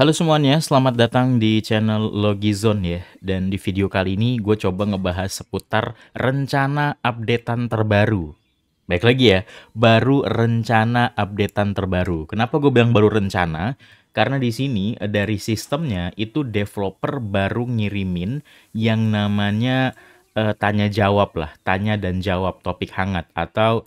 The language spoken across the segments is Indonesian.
Halo semuanya, selamat datang di channel Logizone ya. Dan di video kali ini gue coba ngebahas seputar rencana updatean terbaru. Baik lagi ya, baru rencana updatean terbaru. Kenapa gue bilang baru rencana? Karena di sini dari sistemnya itu developer baru ngirimin yang namanya uh, tanya jawab lah, tanya dan jawab topik hangat atau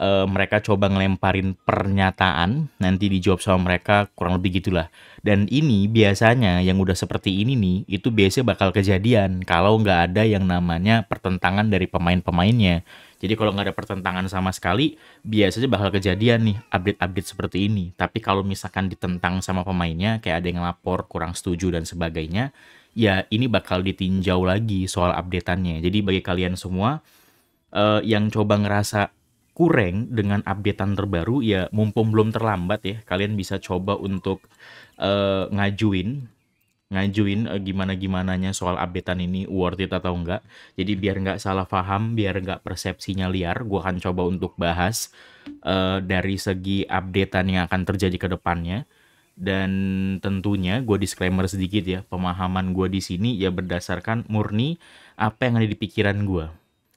uh, mereka coba ngelemparin pernyataan nanti dijawab sama mereka kurang lebih gitulah dan ini biasanya yang udah seperti ini nih itu biasanya bakal kejadian kalau nggak ada yang namanya pertentangan dari pemain-pemainnya jadi kalau nggak ada pertentangan sama sekali biasanya bakal kejadian nih update-update seperti ini tapi kalau misalkan ditentang sama pemainnya kayak ada yang lapor kurang setuju dan sebagainya ya ini bakal ditinjau lagi soal updateannya jadi bagi kalian semua uh, yang coba ngerasa kurang dengan updatean terbaru ya mumpung belum terlambat ya kalian bisa coba untuk uh, ngajuin ngajuin uh, eh, gimana gimananya soal updatean ini worth it atau enggak jadi biar nggak salah paham biar nggak persepsinya liar gue akan coba untuk bahas uh, dari segi updatean yang akan terjadi ke depannya dan tentunya gue disclaimer sedikit ya pemahaman gue di sini ya berdasarkan murni apa yang ada di pikiran gue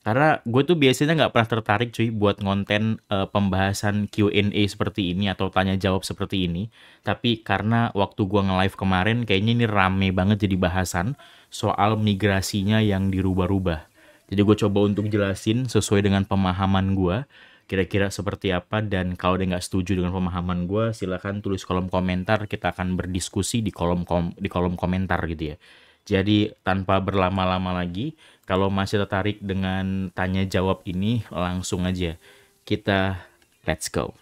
karena gue tuh biasanya nggak pernah tertarik cuy buat ngonten uh, pembahasan Q&A seperti ini atau tanya jawab seperti ini. Tapi karena waktu gue nge-live kemarin kayaknya ini rame banget jadi bahasan soal migrasinya yang dirubah-rubah. Jadi gue coba untuk jelasin sesuai dengan pemahaman gue kira-kira seperti apa dan kalau dia nggak setuju dengan pemahaman gue silahkan tulis kolom komentar kita akan berdiskusi di kolom kom di kolom komentar gitu ya jadi tanpa berlama-lama lagi, kalau masih tertarik dengan tanya jawab ini, langsung aja kita let's go.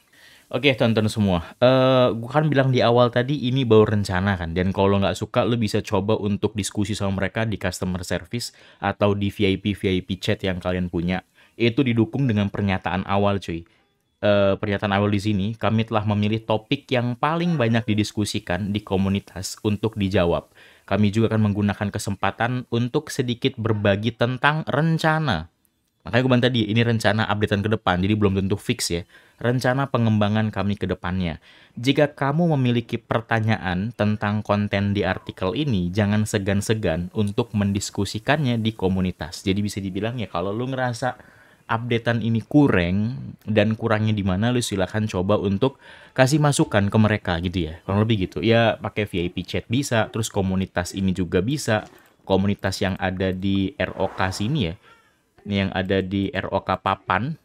Oke tonton semua, uh, eh, gue kan bilang di awal tadi ini baru rencana kan, dan kalau nggak suka lo bisa coba untuk diskusi sama mereka di customer service atau di VIP VIP chat yang kalian punya. Itu didukung dengan pernyataan awal cuy. Uh, pernyataan awal di sini, kami telah memilih topik yang paling banyak didiskusikan di komunitas untuk dijawab kami juga akan menggunakan kesempatan untuk sedikit berbagi tentang rencana. Makanya gue bilang tadi, ini rencana updatean ke depan, jadi belum tentu fix ya. Rencana pengembangan kami ke depannya. Jika kamu memiliki pertanyaan tentang konten di artikel ini, jangan segan-segan untuk mendiskusikannya di komunitas. Jadi bisa dibilang ya kalau lu ngerasa updatean ini kurang dan kurangnya di mana lu silahkan coba untuk kasih masukan ke mereka gitu ya kurang lebih gitu ya pakai VIP chat bisa terus komunitas ini juga bisa komunitas yang ada di ROK sini ya ini yang ada di ROK Papan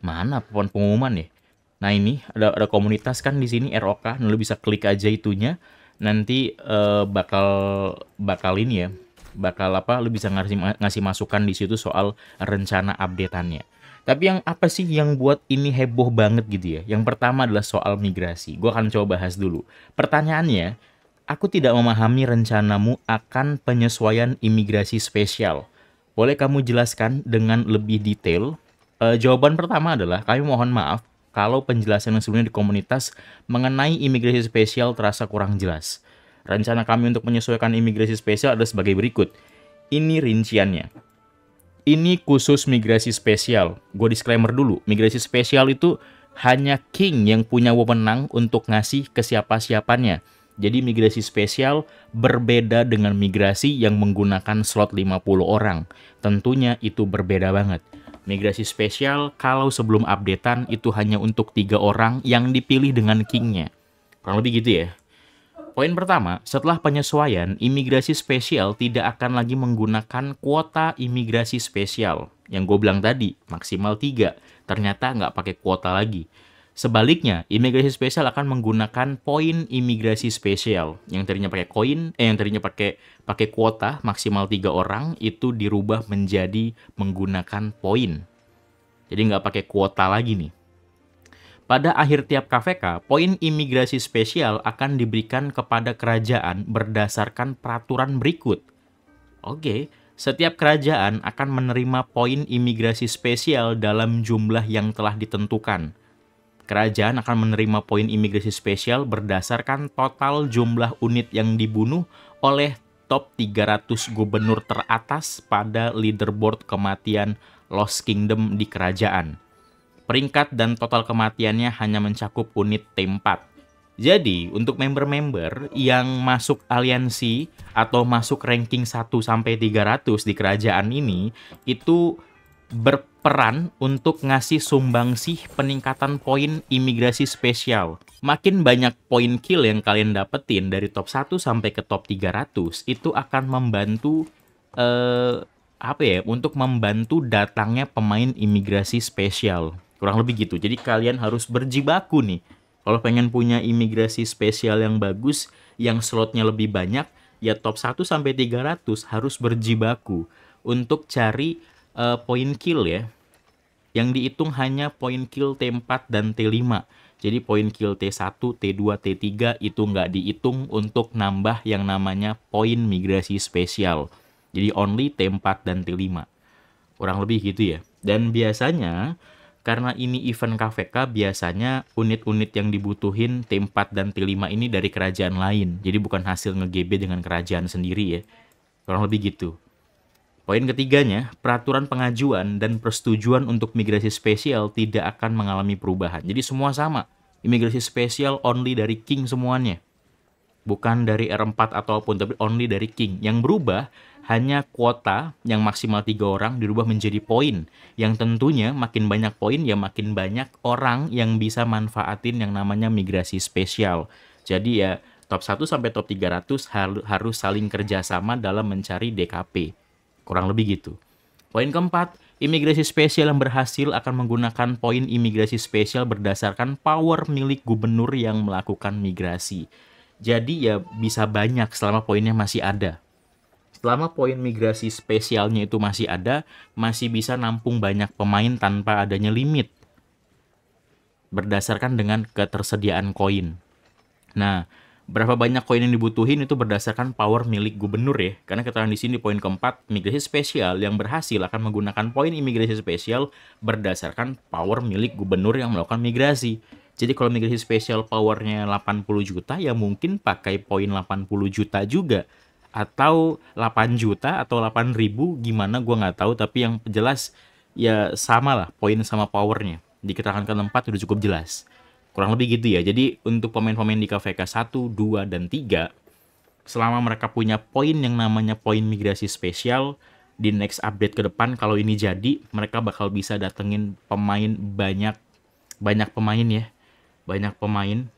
mana papan pengumuman ya nah ini ada ada komunitas kan di sini ROK nah, lu bisa klik aja itunya nanti uh, bakal bakal ini ya bakal apa lu bisa ngasih ngasih masukan di situ soal rencana updateannya. Tapi yang apa sih yang buat ini heboh banget gitu ya? Yang pertama adalah soal migrasi. Gue akan coba bahas dulu. Pertanyaannya, aku tidak memahami rencanamu akan penyesuaian imigrasi spesial. Boleh kamu jelaskan dengan lebih detail? E, jawaban pertama adalah kami mohon maaf kalau penjelasan yang sebelumnya di komunitas mengenai imigrasi spesial terasa kurang jelas. Rencana kami untuk menyesuaikan imigrasi spesial adalah sebagai berikut. Ini rinciannya. Ini khusus migrasi spesial. Gue disclaimer dulu, migrasi spesial itu hanya king yang punya wewenang untuk ngasih ke siapa-siapanya. Jadi migrasi spesial berbeda dengan migrasi yang menggunakan slot 50 orang. Tentunya itu berbeda banget. Migrasi spesial kalau sebelum updatean itu hanya untuk tiga orang yang dipilih dengan kingnya. Kurang lebih gitu ya. Poin pertama, setelah penyesuaian, imigrasi spesial tidak akan lagi menggunakan kuota imigrasi spesial. Yang gue bilang tadi, maksimal 3. Ternyata nggak pakai kuota lagi. Sebaliknya, imigrasi spesial akan menggunakan poin imigrasi spesial yang tadinya pakai koin, eh yang tadinya pakai pakai kuota maksimal tiga orang itu dirubah menjadi menggunakan poin. Jadi nggak pakai kuota lagi nih. Pada akhir tiap KVK, poin imigrasi spesial akan diberikan kepada kerajaan berdasarkan peraturan berikut. Oke, setiap kerajaan akan menerima poin imigrasi spesial dalam jumlah yang telah ditentukan. Kerajaan akan menerima poin imigrasi spesial berdasarkan total jumlah unit yang dibunuh oleh top 300 gubernur teratas pada leaderboard kematian Lost Kingdom di kerajaan. Peringkat dan total kematiannya hanya mencakup unit T4. Jadi, untuk member-member yang masuk aliansi atau masuk ranking 1 sampai 300 di kerajaan ini itu berperan untuk ngasih sumbangsih peningkatan poin imigrasi spesial. Makin banyak poin kill yang kalian dapetin dari top 1 sampai ke top 300 itu akan membantu eh apa ya untuk membantu datangnya pemain imigrasi spesial. Kurang lebih gitu. Jadi kalian harus berjibaku nih. Kalau pengen punya imigrasi spesial yang bagus, yang slotnya lebih banyak, ya top 1 sampai 300 harus berjibaku untuk cari uh, eh, poin kill ya. Yang dihitung hanya poin kill T4 dan T5. Jadi poin kill T1, T2, T3 itu nggak dihitung untuk nambah yang namanya poin migrasi spesial. Jadi only T4 dan T5. Kurang lebih gitu ya. Dan biasanya karena ini event KVK, biasanya unit-unit yang dibutuhin T4 dan T5 ini dari kerajaan lain. Jadi bukan hasil nge-GB dengan kerajaan sendiri ya. Kurang lebih gitu. Poin ketiganya, peraturan pengajuan dan persetujuan untuk migrasi spesial tidak akan mengalami perubahan. Jadi semua sama. Imigrasi spesial only dari King semuanya bukan dari R4 ataupun tapi only dari king. Yang berubah hanya kuota yang maksimal tiga orang dirubah menjadi poin. Yang tentunya makin banyak poin ya makin banyak orang yang bisa manfaatin yang namanya migrasi spesial. Jadi ya top 1 sampai top 300 harus saling kerjasama dalam mencari DKP. Kurang lebih gitu. Poin keempat, Imigrasi spesial yang berhasil akan menggunakan poin imigrasi spesial berdasarkan power milik gubernur yang melakukan migrasi. Jadi ya bisa banyak selama poinnya masih ada. Selama poin migrasi spesialnya itu masih ada, masih bisa nampung banyak pemain tanpa adanya limit. Berdasarkan dengan ketersediaan koin. Nah, berapa banyak koin yang dibutuhin itu berdasarkan power milik gubernur ya. Karena kita di sini poin keempat, migrasi spesial yang berhasil akan menggunakan poin imigrasi spesial berdasarkan power milik gubernur yang melakukan migrasi. Jadi kalau migrasi spesial special powernya 80 juta ya mungkin pakai poin 80 juta juga atau 8 juta atau 8 ribu gimana gue nggak tahu tapi yang jelas ya sama lah poin sama powernya di keterangan keempat udah cukup jelas kurang lebih gitu ya jadi untuk pemain-pemain di KVK 1, 2, dan 3 selama mereka punya poin yang namanya poin migrasi spesial di next update ke depan kalau ini jadi mereka bakal bisa datengin pemain banyak banyak pemain ya banyak pemain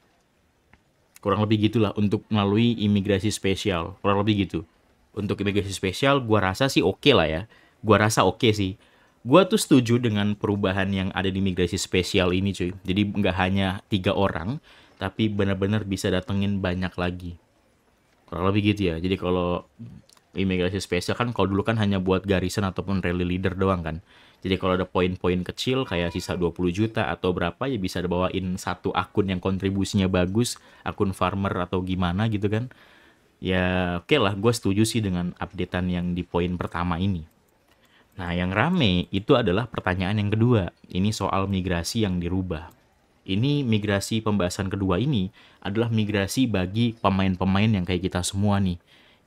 kurang lebih gitulah untuk melalui imigrasi spesial kurang lebih gitu untuk imigrasi spesial gua rasa sih oke okay lah ya gua rasa oke okay sih gua tuh setuju dengan perubahan yang ada di imigrasi spesial ini cuy jadi nggak hanya tiga orang tapi benar-benar bisa datengin banyak lagi kurang lebih gitu ya jadi kalau imigrasi spesial kan kalau dulu kan hanya buat garisan ataupun rally leader doang kan jadi kalau ada poin-poin kecil kayak sisa 20 juta atau berapa ya bisa dibawain satu akun yang kontribusinya bagus, akun farmer atau gimana gitu kan. Ya oke okay lah, gue setuju sih dengan updatean yang di poin pertama ini. Nah yang rame itu adalah pertanyaan yang kedua, ini soal migrasi yang dirubah. Ini migrasi pembahasan kedua ini adalah migrasi bagi pemain-pemain yang kayak kita semua nih.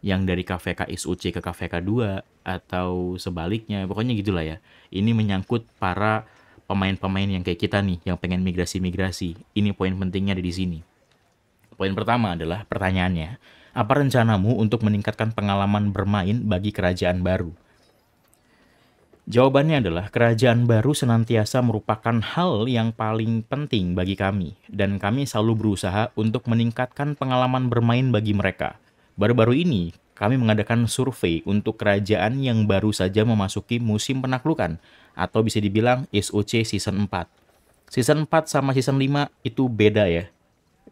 Yang dari KVK SUC ke KVK 2 atau sebaliknya, pokoknya gitulah ya ini menyangkut para pemain-pemain yang kayak kita nih, yang pengen migrasi-migrasi. Ini poin pentingnya ada di sini. Poin pertama adalah pertanyaannya, apa rencanamu untuk meningkatkan pengalaman bermain bagi kerajaan baru? Jawabannya adalah kerajaan baru senantiasa merupakan hal yang paling penting bagi kami, dan kami selalu berusaha untuk meningkatkan pengalaman bermain bagi mereka. Baru-baru ini, kami mengadakan survei untuk kerajaan yang baru saja memasuki musim penaklukan atau bisa dibilang SOC season 4. Season 4 sama season 5 itu beda ya.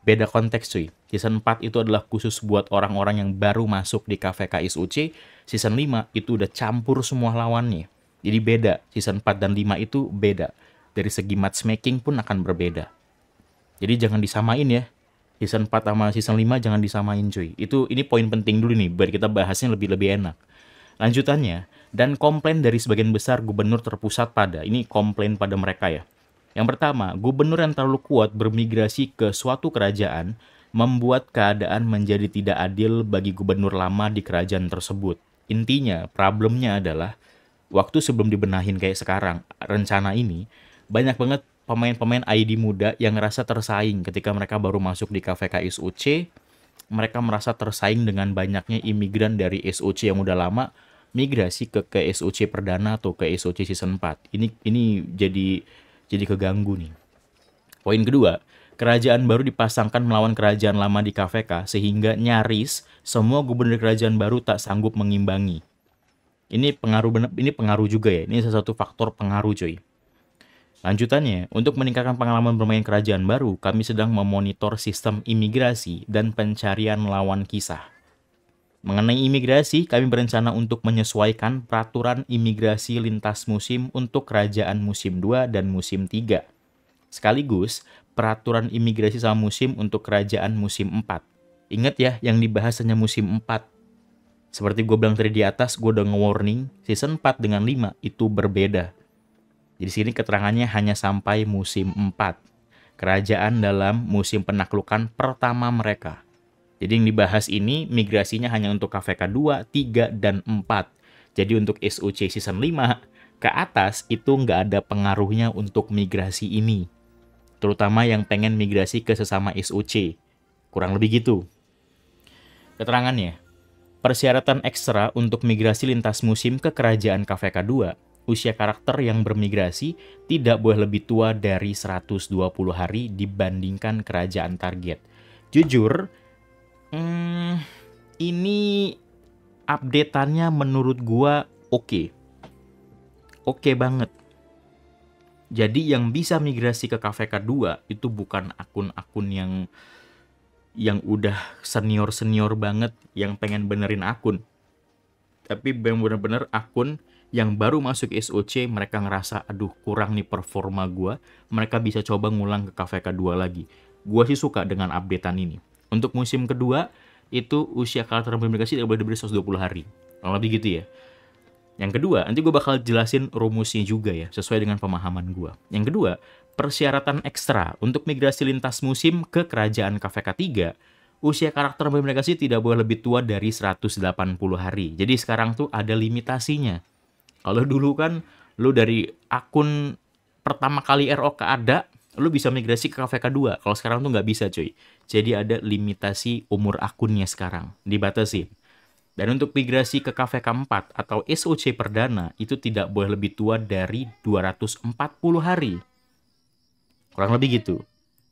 Beda konteks cuy. Season 4 itu adalah khusus buat orang-orang yang baru masuk di KVK SOC. Season 5 itu udah campur semua lawannya. Jadi beda. Season 4 dan 5 itu beda. Dari segi matchmaking pun akan berbeda. Jadi jangan disamain ya season 4 sama season 5 jangan disamain cuy. Itu ini poin penting dulu nih biar kita bahasnya lebih lebih enak. Lanjutannya dan komplain dari sebagian besar gubernur terpusat pada ini komplain pada mereka ya. Yang pertama, gubernur yang terlalu kuat bermigrasi ke suatu kerajaan membuat keadaan menjadi tidak adil bagi gubernur lama di kerajaan tersebut. Intinya, problemnya adalah waktu sebelum dibenahin kayak sekarang, rencana ini banyak banget pemain-pemain ID muda yang ngerasa tersaing ketika mereka baru masuk di KVK SUC, mereka merasa tersaing dengan banyaknya imigran dari SOC yang udah lama migrasi ke ke SOC perdana atau ke SOC season 4. Ini ini jadi jadi keganggu nih. Poin kedua, kerajaan baru dipasangkan melawan kerajaan lama di KVK sehingga nyaris semua gubernur kerajaan baru tak sanggup mengimbangi. Ini pengaruh ini pengaruh juga ya. Ini salah satu faktor pengaruh coy. Lanjutannya, untuk meningkatkan pengalaman bermain kerajaan baru, kami sedang memonitor sistem imigrasi dan pencarian lawan kisah. Mengenai imigrasi, kami berencana untuk menyesuaikan peraturan imigrasi lintas musim untuk kerajaan musim 2 dan musim 3. Sekaligus, peraturan imigrasi sama musim untuk kerajaan musim 4. Ingat ya, yang dibahas hanya musim 4. Seperti gue bilang tadi di atas, gue udah nge-warning, season 4 dengan 5 itu berbeda jadi sini keterangannya hanya sampai musim 4. Kerajaan dalam musim penaklukan pertama mereka. Jadi yang dibahas ini migrasinya hanya untuk KVK 2, 3, dan 4. Jadi untuk SUC season 5 ke atas itu nggak ada pengaruhnya untuk migrasi ini. Terutama yang pengen migrasi ke sesama SUC Kurang lebih gitu. Keterangannya, persyaratan ekstra untuk migrasi lintas musim ke kerajaan KVK 2 usia karakter yang bermigrasi tidak boleh lebih tua dari 120 hari dibandingkan kerajaan target. Jujur, hmm, ini updateannya menurut gua oke. Okay. Oke okay banget. Jadi yang bisa migrasi ke KVK 2 itu bukan akun-akun yang yang udah senior-senior banget yang pengen benerin akun. Tapi yang bener-bener akun yang baru masuk SOC mereka ngerasa aduh kurang nih performa gue, mereka bisa coba ngulang ke KVK 2 lagi. Gue sih suka dengan updatean ini. Untuk musim kedua itu usia karakter implementasi tidak boleh diberi 120 hari. Kurang lebih gitu ya. Yang kedua, nanti gue bakal jelasin rumusnya juga ya, sesuai dengan pemahaman gue. Yang kedua, persyaratan ekstra untuk migrasi lintas musim ke kerajaan KVK 3 usia karakter implementasi tidak boleh lebih tua dari 180 hari. Jadi sekarang tuh ada limitasinya. Kalau dulu kan lu dari akun pertama kali ROK ada, lu bisa migrasi ke KVK2. Kalau sekarang tuh nggak bisa cuy. Jadi ada limitasi umur akunnya sekarang, dibatasi. Dan untuk migrasi ke KVK4 atau SOC Perdana itu tidak boleh lebih tua dari 240 hari. Kurang lebih gitu.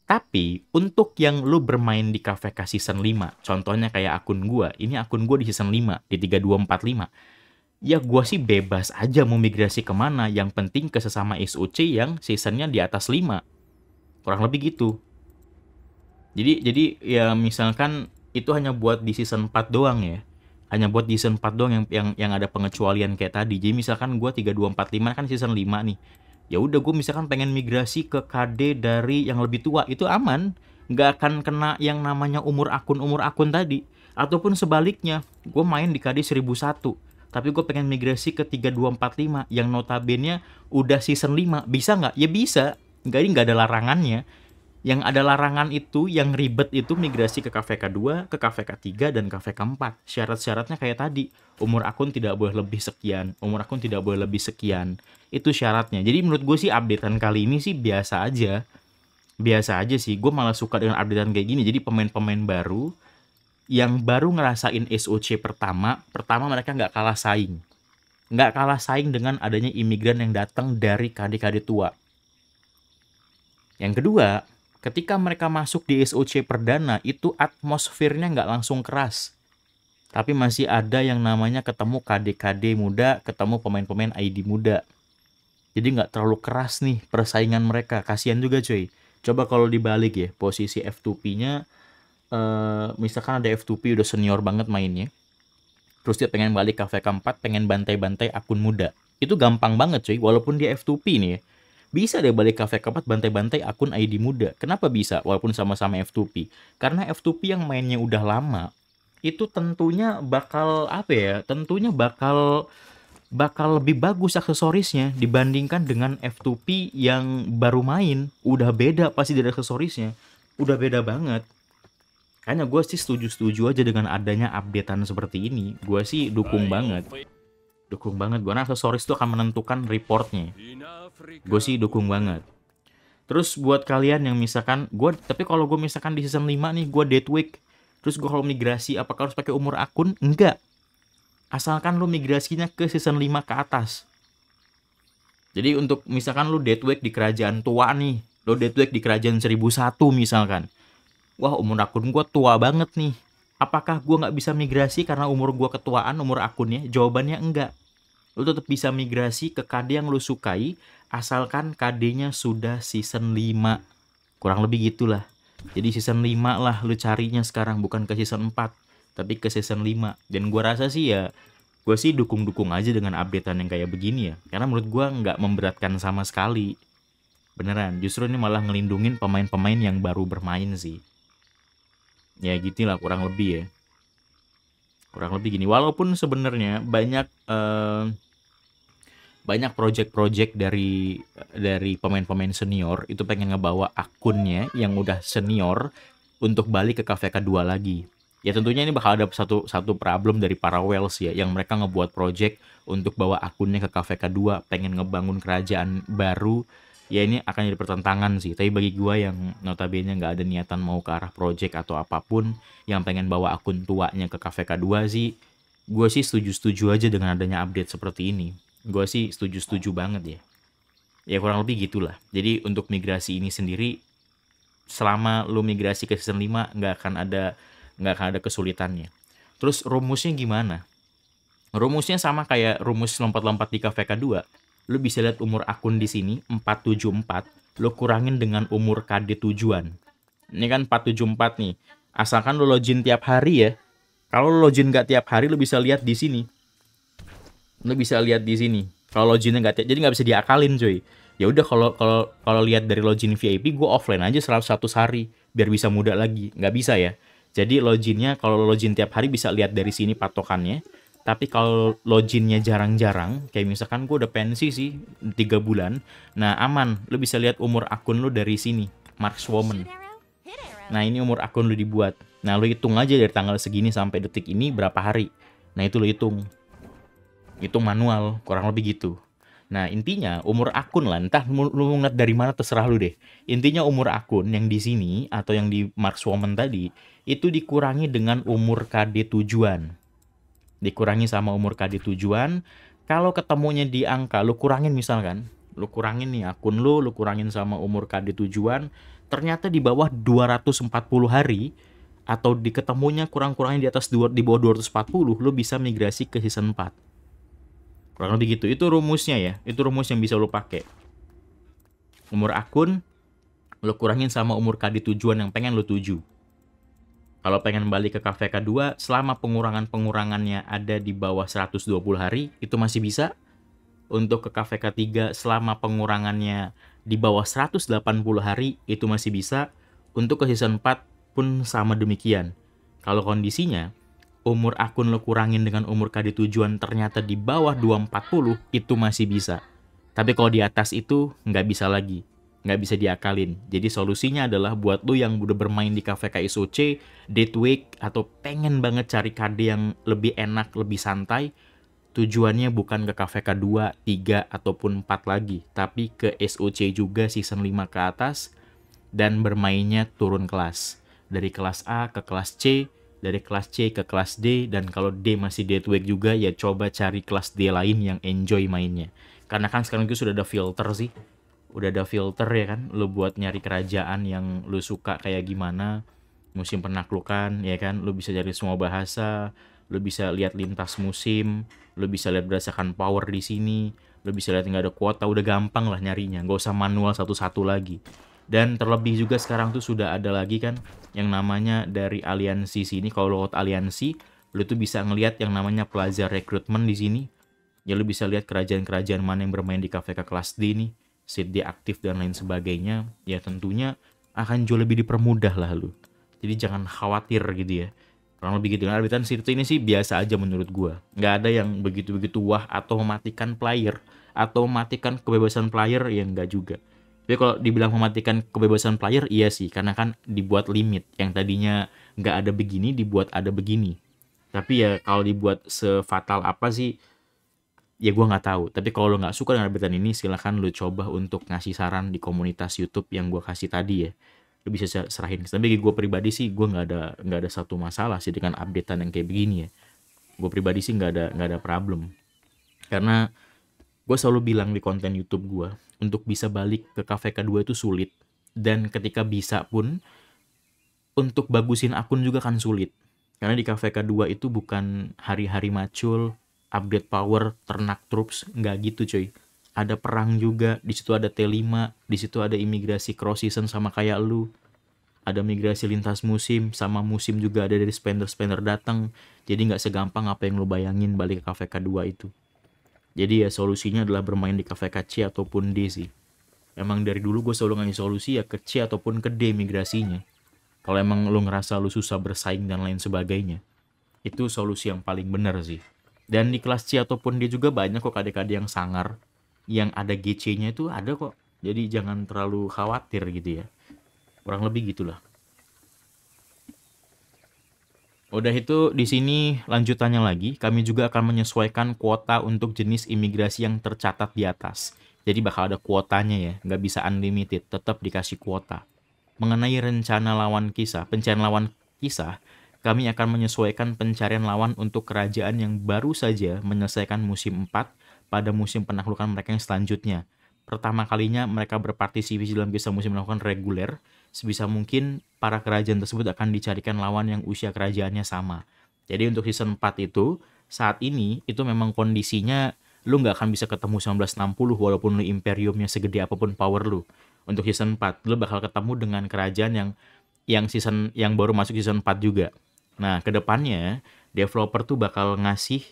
Tapi untuk yang lu bermain di KVK season 5, contohnya kayak akun gua, ini akun gua di season 5, di 3245 ya gue sih bebas aja mau migrasi kemana. Yang penting ke sesama SOC yang seasonnya di atas 5. Kurang lebih gitu. Jadi jadi ya misalkan itu hanya buat di season 4 doang ya. Hanya buat di season 4 doang yang yang, yang ada pengecualian kayak tadi. Jadi misalkan gue 3, 2, 4, 5 kan season 5 nih. Ya udah gue misalkan pengen migrasi ke KD dari yang lebih tua. Itu aman. Nggak akan kena yang namanya umur akun-umur akun tadi. Ataupun sebaliknya. Gue main di KD 1001 tapi gue pengen migrasi ke 3245 yang notabene udah season 5 bisa nggak ya bisa nggak ini nggak ada larangannya yang ada larangan itu yang ribet itu migrasi ke KVK 2, ke KVK 3 dan KVK 4. Syarat-syaratnya kayak tadi, umur akun tidak boleh lebih sekian, umur akun tidak boleh lebih sekian. Itu syaratnya. Jadi menurut gue sih updatean kali ini sih biasa aja. Biasa aja sih. Gue malah suka dengan updatean kayak gini. Jadi pemain-pemain baru yang baru ngerasain SOC pertama, pertama mereka nggak kalah saing. Nggak kalah saing dengan adanya imigran yang datang dari KD-KD tua. Yang kedua, ketika mereka masuk di SOC perdana, itu atmosfernya nggak langsung keras. Tapi masih ada yang namanya ketemu KD-KD muda, ketemu pemain-pemain ID muda. Jadi nggak terlalu keras nih persaingan mereka. Kasihan juga cuy. Coba kalau dibalik ya, posisi F2P-nya uh, misalkan ada F2P udah senior banget mainnya terus dia pengen balik ke VK4 pengen bantai-bantai akun muda itu gampang banget cuy walaupun dia F2P nih ya bisa deh balik ke VK4 bantai-bantai akun ID muda. Kenapa bisa? Walaupun sama-sama F2P. Karena F2P yang mainnya udah lama, itu tentunya bakal apa ya? Tentunya bakal bakal lebih bagus aksesorisnya dibandingkan dengan F2P yang baru main. Udah beda pasti dari aksesorisnya. Udah beda banget. Kayaknya gue sih setuju-setuju aja dengan adanya updatean seperti ini. Gue sih dukung banget. Dukung banget. Gue aksesoris itu akan menentukan reportnya. Gue sih dukung banget. Terus buat kalian yang misalkan gue, tapi kalau gue misalkan di season 5 nih gue dead week, terus gue kalau migrasi apakah harus pakai umur akun? Enggak. Asalkan lo migrasinya ke season 5 ke atas. Jadi untuk misalkan lo dead week di kerajaan tua nih, lo dead week di kerajaan 1001 misalkan wah umur akun gue tua banget nih. Apakah gue nggak bisa migrasi karena umur gue ketuaan umur akunnya? Jawabannya enggak. Lo tetap bisa migrasi ke KD yang lo sukai asalkan KD-nya sudah season 5. Kurang lebih gitulah. Jadi season 5 lah lu carinya sekarang bukan ke season 4 tapi ke season 5 dan gue rasa sih ya gue sih dukung-dukung aja dengan updatean yang kayak begini ya karena menurut gue nggak memberatkan sama sekali beneran justru ini malah ngelindungin pemain-pemain yang baru bermain sih ya gitulah kurang lebih ya kurang lebih gini walaupun sebenarnya banyak eh, banyak project-project dari dari pemain-pemain senior itu pengen ngebawa akunnya yang udah senior untuk balik ke kafe kedua lagi ya tentunya ini bakal ada satu satu problem dari para Wells ya yang mereka ngebuat project untuk bawa akunnya ke kafe kedua pengen ngebangun kerajaan baru ya ini akan jadi pertentangan sih tapi bagi gue yang notabene nggak ada niatan mau ke arah project atau apapun yang pengen bawa akun tuanya ke k 2 sih gue sih setuju-setuju aja dengan adanya update seperti ini gue sih setuju-setuju banget ya ya kurang lebih gitulah jadi untuk migrasi ini sendiri selama lo migrasi ke season 5 nggak akan ada nggak akan ada kesulitannya terus rumusnya gimana rumusnya sama kayak rumus lompat-lompat di KVK 2 lu bisa lihat umur akun di sini 474, lu kurangin dengan umur KD tujuan. Ini kan 474 nih. Asalkan lu login tiap hari ya. Kalau lo login nggak tiap hari, lu bisa lihat di sini. Lu bisa lihat di sini. Kalau loginnya nggak tiap, jadi nggak bisa diakalin coy. Ya udah kalau kalau kalau lihat dari login VIP, gue offline aja selama satu hari biar bisa muda lagi. Nggak bisa ya. Jadi loginnya kalau login tiap hari bisa lihat dari sini patokannya tapi kalau loginnya jarang-jarang kayak misalkan gue udah pensi sih tiga bulan nah aman lo bisa lihat umur akun lo dari sini markswoman nah ini umur akun lo dibuat nah lo hitung aja dari tanggal segini sampai detik ini berapa hari nah itu lo hitung hitung manual kurang lebih gitu nah intinya umur akun lah entah lo ngeliat dari mana terserah lo deh intinya umur akun yang di sini atau yang di markswoman tadi itu dikurangi dengan umur KD tujuan dikurangi sama umur kadi tujuan. Kalau ketemunya di angka, lu kurangin misalkan, lu kurangin nih akun lu, lu kurangin sama umur kadi tujuan, ternyata di bawah 240 hari atau di ketemunya kurang-kurangnya di atas dua, di bawah 240, lu bisa migrasi ke season 4. Kurang lebih gitu. Itu rumusnya ya. Itu rumus yang bisa lu pakai. Umur akun, lu kurangin sama umur kadi tujuan yang pengen lu tuju kalau pengen balik ke K 2 selama pengurangan-pengurangannya ada di bawah 120 hari itu masih bisa. Untuk ke K 3 selama pengurangannya di bawah 180 hari itu masih bisa. Untuk ke season 4 pun sama demikian. Kalau kondisinya umur akun lo kurangin dengan umur KD tujuan ternyata di bawah 240 itu masih bisa. Tapi kalau di atas itu nggak bisa lagi nggak bisa diakalin. Jadi solusinya adalah buat lu yang udah bermain di kafe KSOC, date week, atau pengen banget cari kade yang lebih enak, lebih santai, tujuannya bukan ke kafe K2, 3, ataupun 4 lagi, tapi ke SOC juga season 5 ke atas, dan bermainnya turun kelas. Dari kelas A ke kelas C, dari kelas C ke kelas D, dan kalau D masih date week juga, ya coba cari kelas D lain yang enjoy mainnya. Karena kan sekarang itu sudah ada filter sih, udah ada filter ya kan lu buat nyari kerajaan yang lu suka kayak gimana musim penaklukan ya kan lu bisa cari semua bahasa lu bisa lihat lintas musim lu bisa lihat berdasarkan power di sini lu bisa lihat nggak ada kuota udah gampang lah nyarinya nggak usah manual satu-satu lagi dan terlebih juga sekarang tuh sudah ada lagi kan yang namanya dari aliansi sini kalau lo aliansi lu tuh bisa ngelihat yang namanya pelajar rekrutmen di sini ya lu bisa lihat kerajaan-kerajaan mana yang bermain di ke kelas D nih seat dia aktif dan lain sebagainya ya tentunya akan jauh lebih dipermudah lah lu jadi jangan khawatir gitu ya kurang lebih gitu kan arbitan sirtu ini sih biasa aja menurut gua nggak ada yang begitu begitu wah atau mematikan player atau mematikan kebebasan player yang nggak juga tapi kalau dibilang mematikan kebebasan player iya sih karena kan dibuat limit yang tadinya nggak ada begini dibuat ada begini tapi ya kalau dibuat sefatal apa sih ya gue nggak tahu tapi kalau lo nggak suka dengan rebutan ini silahkan lo coba untuk ngasih saran di komunitas YouTube yang gue kasih tadi ya lo bisa serahin tapi bagi gue pribadi sih gue nggak ada nggak ada satu masalah sih dengan updatean yang kayak begini ya gue pribadi sih nggak ada nggak ada problem karena gue selalu bilang di konten YouTube gue untuk bisa balik ke kafe kedua itu sulit dan ketika bisa pun untuk bagusin akun juga kan sulit karena di kafe kedua itu bukan hari-hari macul update power ternak troops nggak gitu coy ada perang juga di situ ada T5 di situ ada imigrasi cross season sama kayak lu ada migrasi lintas musim sama musim juga ada dari spender spender datang jadi nggak segampang apa yang lo bayangin balik ke KVK 2 itu jadi ya solusinya adalah bermain di kafe C ataupun D sih emang dari dulu gue selalu ngasih solusi ya ke C ataupun ke D migrasinya kalau emang lo ngerasa lo susah bersaing dan lain sebagainya itu solusi yang paling benar sih dan di kelas C ataupun dia juga banyak kok adik-adik yang sangar. Yang ada GC-nya itu ada kok. Jadi jangan terlalu khawatir gitu ya. Kurang lebih gitulah. Udah itu di sini lanjutannya lagi, kami juga akan menyesuaikan kuota untuk jenis imigrasi yang tercatat di atas. Jadi bakal ada kuotanya ya, nggak bisa unlimited, tetap dikasih kuota. Mengenai rencana lawan kisah, pencarian lawan kisah, kami akan menyesuaikan pencarian lawan untuk kerajaan yang baru saja menyelesaikan musim 4 pada musim penaklukan mereka yang selanjutnya. Pertama kalinya mereka berpartisipasi dalam kisah musim penaklukan reguler. Sebisa mungkin para kerajaan tersebut akan dicarikan lawan yang usia kerajaannya sama. Jadi untuk season 4 itu, saat ini itu memang kondisinya lu nggak akan bisa ketemu 1960 walaupun lu imperiumnya segede apapun power lu. Untuk season 4, lu bakal ketemu dengan kerajaan yang yang season yang baru masuk season 4 juga. Nah, kedepannya developer tuh bakal ngasih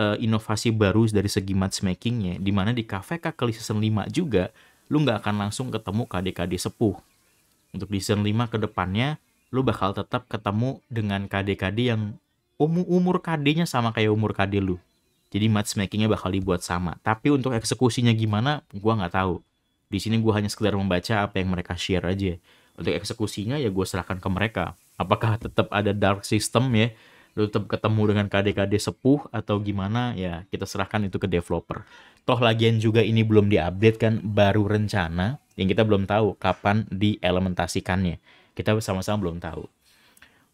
uh, inovasi baru dari segi matchmakingnya, di mana di kafe kali season 5 juga, lu nggak akan langsung ketemu KD-KD sepuh. Untuk di season 5 ke lu bakal tetap ketemu dengan KD-KD yang umur, umur KD-nya sama kayak umur KD lu. Jadi matchmakingnya bakal dibuat sama. Tapi untuk eksekusinya gimana, gua nggak tahu. Di sini gua hanya sekedar membaca apa yang mereka share aja. Untuk eksekusinya ya gue serahkan ke mereka apakah tetap ada dark system ya lu tetap ketemu dengan KD-KD sepuh atau gimana ya kita serahkan itu ke developer toh lagian juga ini belum diupdate kan baru rencana yang kita belum tahu kapan dielementasikannya kita sama-sama belum tahu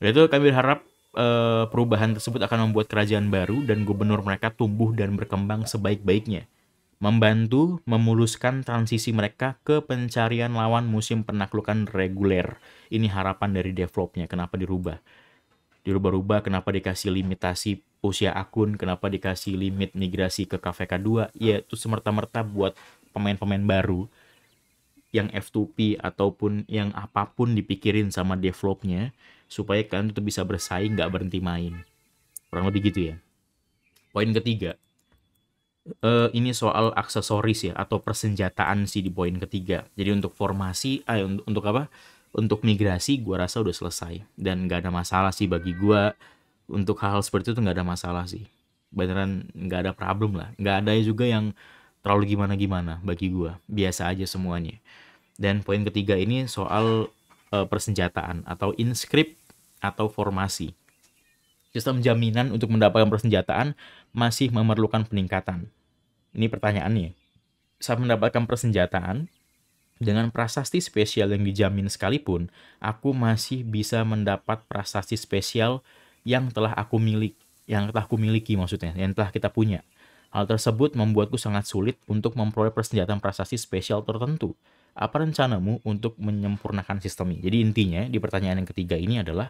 udah itu kami berharap uh, perubahan tersebut akan membuat kerajaan baru dan gubernur mereka tumbuh dan berkembang sebaik-baiknya membantu memuluskan transisi mereka ke pencarian lawan musim penaklukan reguler ini harapan dari developnya kenapa dirubah dirubah-rubah kenapa dikasih limitasi usia akun kenapa dikasih limit migrasi ke KVK 2 ya itu semerta-merta buat pemain-pemain baru yang F2P ataupun yang apapun dipikirin sama developnya supaya kalian tetap bisa bersaing nggak berhenti main kurang lebih gitu ya poin ketiga uh, ini soal aksesoris ya atau persenjataan sih di poin ketiga jadi untuk formasi ah untuk apa untuk migrasi gue rasa udah selesai dan gak ada masalah sih bagi gue untuk hal-hal seperti itu gak ada masalah sih beneran gak ada problem lah gak ada juga yang terlalu gimana gimana bagi gue biasa aja semuanya dan poin ketiga ini soal uh, persenjataan atau inskrip atau formasi sistem jaminan untuk mendapatkan persenjataan masih memerlukan peningkatan ini pertanyaannya saat mendapatkan persenjataan dengan prasasti spesial yang dijamin sekalipun, aku masih bisa mendapat prasasti spesial yang telah aku milik, yang telah aku miliki maksudnya, yang telah kita punya. Hal tersebut membuatku sangat sulit untuk memperoleh persenjataan prasasti spesial tertentu. Apa rencanamu untuk menyempurnakan sistem ini? Jadi intinya di pertanyaan yang ketiga ini adalah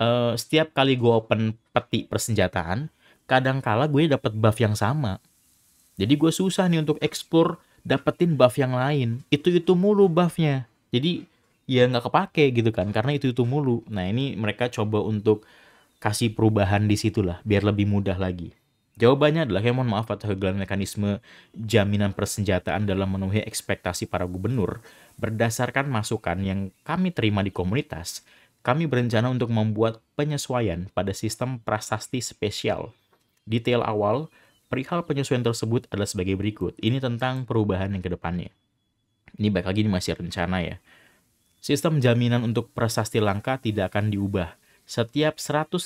uh, setiap kali gue open peti persenjataan, kadangkala gue dapet buff yang sama. Jadi gue susah nih untuk explore dapetin buff yang lain itu itu mulu buffnya jadi ya nggak kepake gitu kan karena itu itu mulu nah ini mereka coba untuk kasih perubahan di situlah biar lebih mudah lagi Jawabannya adalah ya mohon maaf atau kegagalan mekanisme jaminan persenjataan dalam memenuhi ekspektasi para gubernur berdasarkan masukan yang kami terima di komunitas. Kami berencana untuk membuat penyesuaian pada sistem prasasti spesial. Detail awal Perihal penyesuaian tersebut adalah sebagai berikut. Ini tentang perubahan yang kedepannya. Ini baik lagi ini masih rencana ya. Sistem jaminan untuk prasasti langka tidak akan diubah. Setiap 150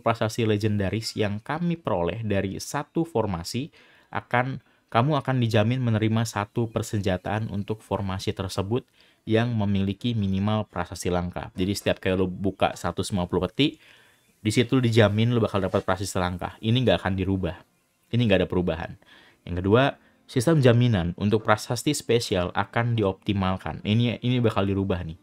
prasasti legendaris yang kami peroleh dari satu formasi akan kamu akan dijamin menerima satu persenjataan untuk formasi tersebut yang memiliki minimal prasasti langka. Jadi setiap kali lo buka 150 peti, di situ dijamin lo bakal dapat prasasti langka. Ini nggak akan dirubah. Ini nggak ada perubahan. Yang kedua, sistem jaminan untuk prasasti spesial akan dioptimalkan. Ini ini bakal dirubah nih.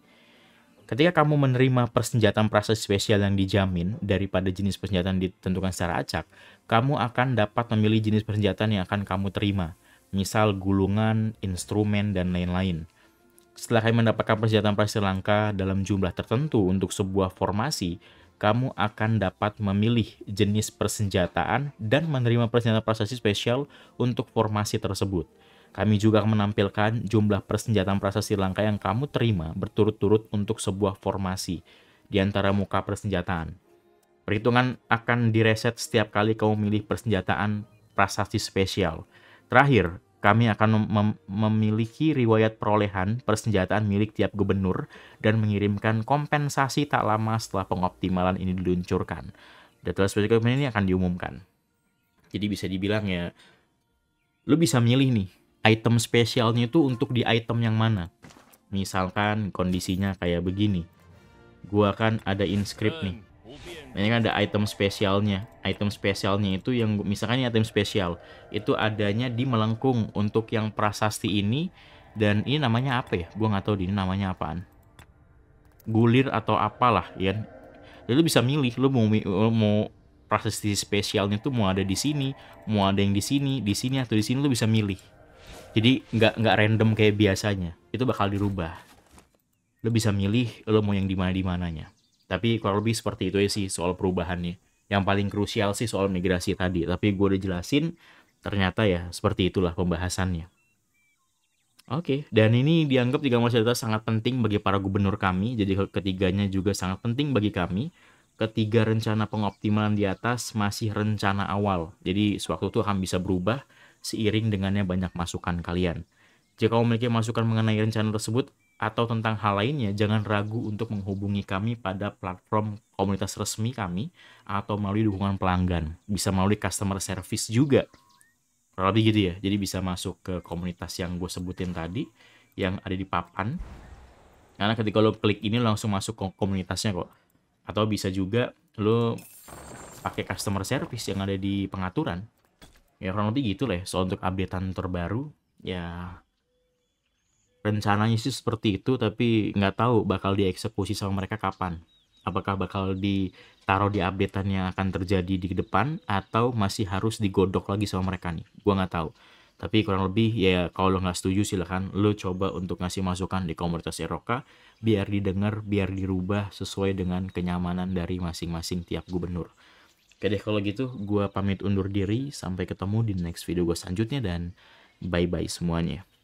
Ketika kamu menerima persenjataan prasasti spesial yang dijamin daripada jenis persenjataan ditentukan secara acak, kamu akan dapat memilih jenis persenjataan yang akan kamu terima, misal gulungan, instrumen, dan lain-lain. Setelah kalian mendapatkan persenjataan prasasti langka dalam jumlah tertentu untuk sebuah formasi, kamu akan dapat memilih jenis persenjataan dan menerima persenjataan prasasti spesial untuk formasi tersebut. Kami juga menampilkan jumlah persenjataan prasasti langka yang kamu terima berturut-turut untuk sebuah formasi di antara muka persenjataan. Perhitungan akan direset setiap kali kamu memilih persenjataan prasasti spesial. Terakhir, kami akan mem memiliki riwayat perolehan persenjataan milik tiap gubernur dan mengirimkan kompensasi tak lama setelah pengoptimalan ini diluncurkan. Data spesifik ini akan diumumkan. Jadi bisa dibilang ya, lu bisa milih nih item spesialnya itu untuk di item yang mana. Misalkan kondisinya kayak begini. Gua akan ada inscript hmm. nih ini kan ada item spesialnya item spesialnya itu yang misalkan ini item spesial itu adanya di melengkung untuk yang prasasti ini dan ini namanya apa ya gue nggak tahu ini namanya apaan gulir atau apalah ya lu bisa milih lu mau mau prasasti spesialnya tuh mau ada di sini mau ada yang di sini di sini atau di sini lu bisa milih jadi nggak nggak random kayak biasanya itu bakal dirubah lo bisa milih lo mau yang di mana di mananya tapi kurang lebih seperti itu ya sih soal perubahannya. Yang paling krusial sih soal migrasi tadi, tapi gue udah jelasin ternyata ya seperti itulah pembahasannya. Oke, okay. dan ini dianggap tiga masyarakat sangat penting bagi para gubernur kami, jadi ketiganya juga sangat penting bagi kami. Ketiga rencana pengoptimalan di atas masih rencana awal, jadi sewaktu itu akan bisa berubah seiring dengannya banyak masukan kalian. Jika kamu memiliki masukan mengenai rencana tersebut, atau tentang hal lainnya, jangan ragu untuk menghubungi kami pada platform komunitas resmi kami atau melalui dukungan pelanggan. Bisa melalui customer service juga. Berarti lebih gitu ya. Jadi bisa masuk ke komunitas yang gue sebutin tadi, yang ada di papan. Karena ketika lo klik ini langsung masuk ke komunitasnya kok. Atau bisa juga lo pakai customer service yang ada di pengaturan. Ya kurang lebih gitu lah ya. So untuk updatean terbaru, ya rencananya sih seperti itu tapi nggak tahu bakal dieksekusi sama mereka kapan apakah bakal ditaruh di updatean yang akan terjadi di depan atau masih harus digodok lagi sama mereka nih gua nggak tahu tapi kurang lebih ya kalau lo nggak setuju silahkan lo coba untuk ngasih masukan di komunitas Eroka biar didengar biar dirubah sesuai dengan kenyamanan dari masing-masing tiap gubernur oke deh kalau gitu gue pamit undur diri sampai ketemu di next video gue selanjutnya dan bye bye semuanya